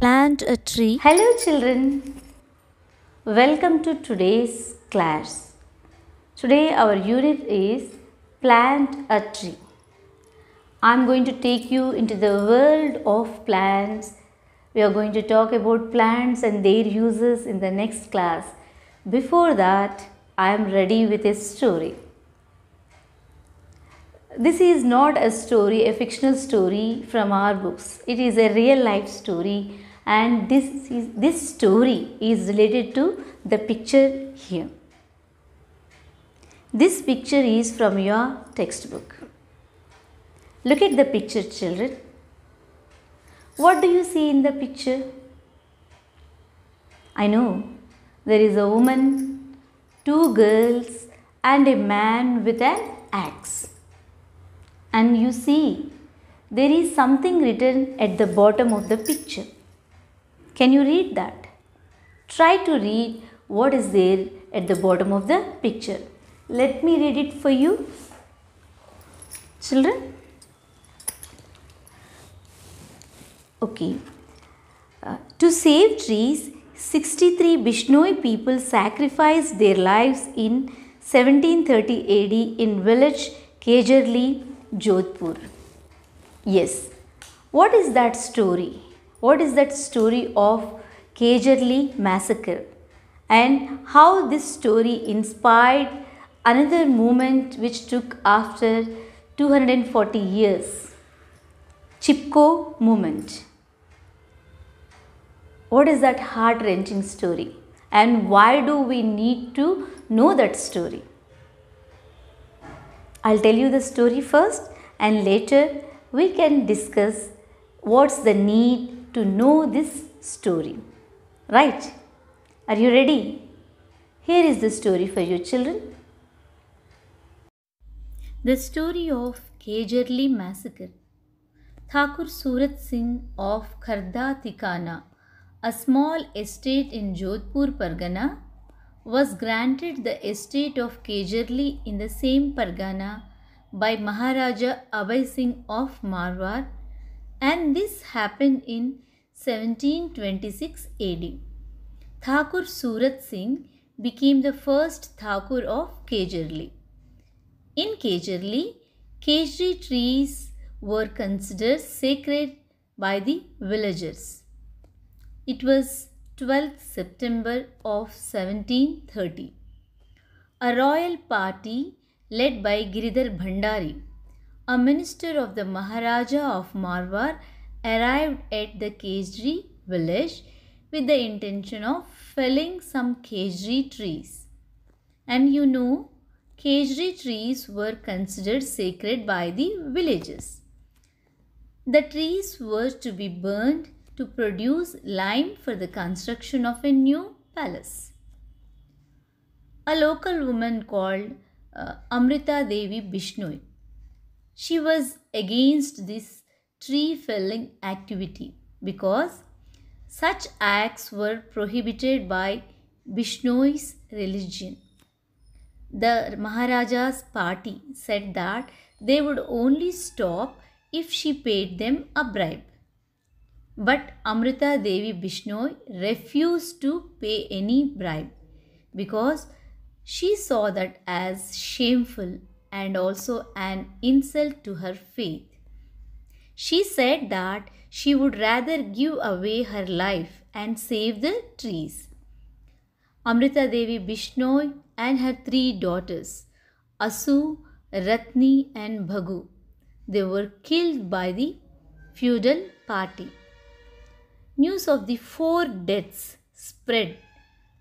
plant a tree. Hello children. Welcome to today's class. Today our unit is plant a tree. I am going to take you into the world of plants. We are going to talk about plants and their uses in the next class. Before that, I am ready with a story. This is not a story, a fictional story from our books. It is a real life story and this is, this story is related to the picture here. This picture is from your textbook. Look at the picture children. What do you see in the picture? I know there is a woman, two girls and a man with an axe. And you see there is something written at the bottom of the picture. Can you read that? Try to read what is there at the bottom of the picture. Let me read it for you. Children? Okay. Uh, to save trees, 63 Bishnoi people sacrificed their lives in 1730 AD in village Kejarli, Jodhpur. Yes, what is that story? what is that story of Kajarli massacre and how this story inspired another movement which took after 240 years, Chipko movement. What is that heart-wrenching story and why do we need to know that story? I'll tell you the story first and later we can discuss what's the need to know this story. Right? Are you ready? Here is the story for you, children. The story of Kajerli massacre. Thakur Surat Singh of Kharda Tikana, a small estate in Jodhpur Pargana, was granted the estate of Kajerli in the same Pargana by Maharaja Abhay Singh of Marwar and this happened in 1726 AD. Thakur Surat Singh became the first Thakur of Kejurli. In Kejurli, Kejri trees were considered sacred by the villagers. It was 12th September of 1730. A royal party led by Giridhar Bhandari a minister of the Maharaja of Marwar arrived at the Kejri village with the intention of felling some Kejri trees. And you know, Kejri trees were considered sacred by the villages. The trees were to be burned to produce lime for the construction of a new palace. A local woman called uh, Amrita Devi Bishnoi she was against this tree felling activity because such acts were prohibited by Vishnu's religion. The Maharaja's party said that they would only stop if she paid them a bribe. But Amrita Devi Bishnoi refused to pay any bribe because she saw that as shameful and also an insult to her faith. She said that she would rather give away her life and save the trees. Amrita Devi Bishnoi and her three daughters, Asu, Ratni, and Bhagu, they were killed by the feudal party. News of the four deaths spread,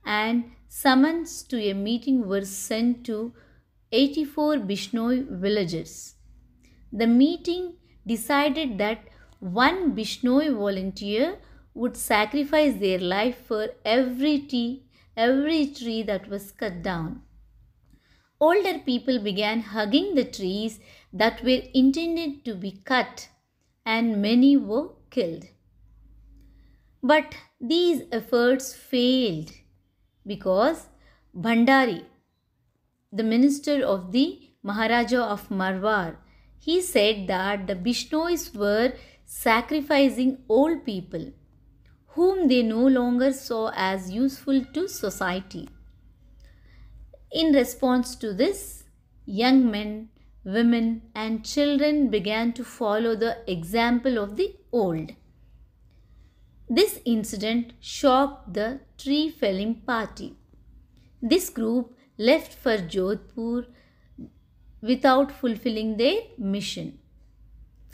and summons to a meeting were sent to 84 Bishnoi villagers. The meeting decided that one Bishnoi volunteer would sacrifice their life for every tree, every tree that was cut down. Older people began hugging the trees that were intended to be cut and many were killed. But these efforts failed because Bhandari, the minister of the Maharaja of Marwar. He said that the Bishnois were sacrificing old people whom they no longer saw as useful to society. In response to this, young men, women, and children began to follow the example of the old. This incident shocked the tree felling party. This group left for Jodhpur without fulfilling their mission.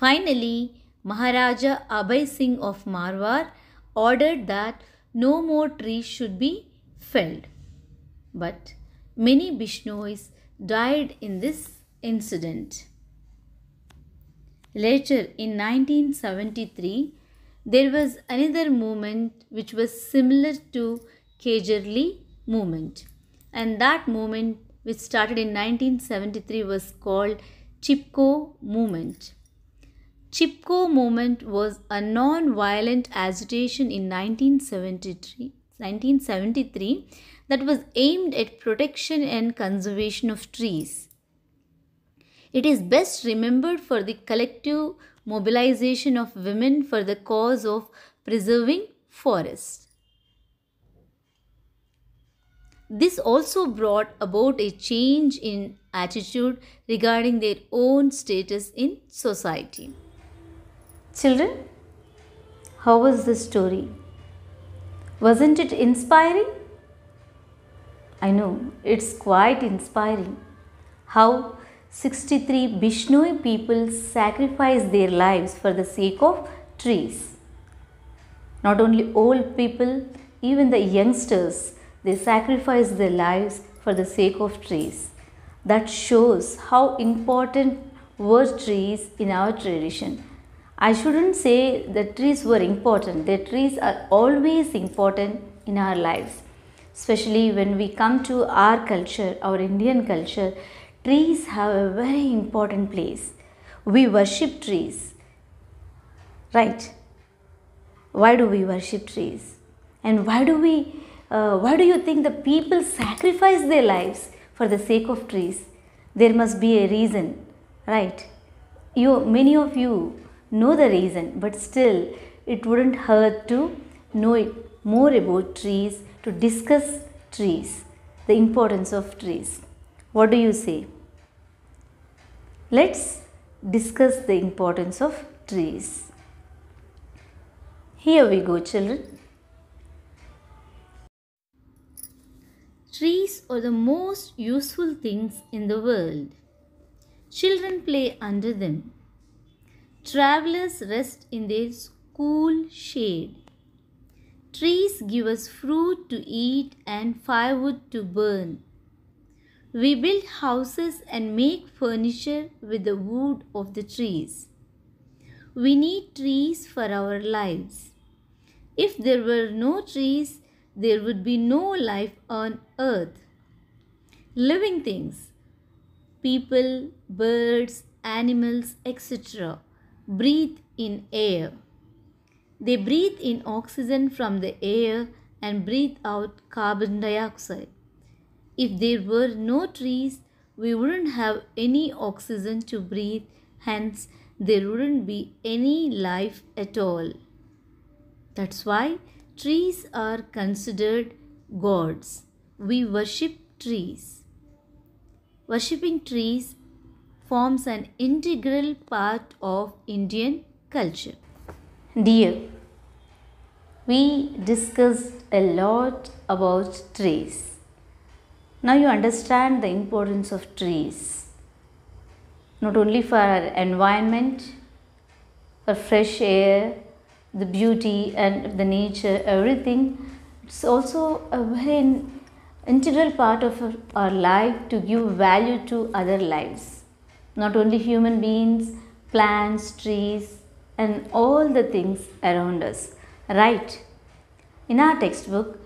Finally, Maharaja Abhay Singh of Marwar ordered that no more trees should be felled. But many Bishnois died in this incident. Later in 1973, there was another movement which was similar to Kajarli movement and that movement which started in 1973 was called Chipko movement. Chipko movement was a non-violent agitation in 1973, 1973 that was aimed at protection and conservation of trees. It is best remembered for the collective mobilization of women for the cause of preserving forests. This also brought about a change in attitude regarding their own status in society. Children, how was this story? Wasn't it inspiring? I know, it's quite inspiring. How 63 Bishnoi people sacrificed their lives for the sake of trees. Not only old people, even the youngsters they sacrifice their lives for the sake of trees. That shows how important were trees in our tradition. I shouldn't say the trees were important. The trees are always important in our lives. Especially when we come to our culture, our Indian culture, trees have a very important place. We worship trees. Right? Why do we worship trees? And why do we uh, why do you think the people sacrifice their lives for the sake of trees? There must be a reason, right? You, many of you know the reason, but still it wouldn't hurt to know it more about trees, to discuss trees, the importance of trees. What do you say? Let's discuss the importance of trees. Here we go children. Trees are the most useful things in the world. Children play under them. Travelers rest in their cool shade. Trees give us fruit to eat and firewood to burn. We build houses and make furniture with the wood of the trees. We need trees for our lives. If there were no trees, there would be no life on earth. Living things, people, birds, animals, etc., breathe in air. They breathe in oxygen from the air and breathe out carbon dioxide. If there were no trees, we wouldn't have any oxygen to breathe, hence, there wouldn't be any life at all. That's why Trees are considered gods. We worship trees. Worshipping trees forms an integral part of Indian culture. Dear, we discussed a lot about trees. Now you understand the importance of trees, not only for our environment, for fresh air, the beauty and the nature, everything. It's also a very integral part of our life to give value to other lives. Not only human beings, plants, trees and all the things around us. Right. In our textbook,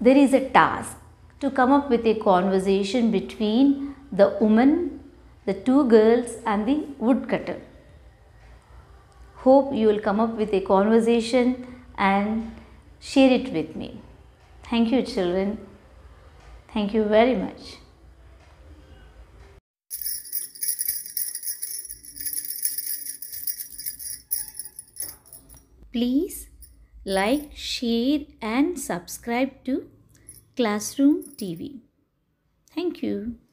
there is a task to come up with a conversation between the woman, the two girls and the woodcutter. Hope you will come up with a conversation and share it with me. Thank you children. Thank you very much. Please like, share and subscribe to Classroom TV. Thank you.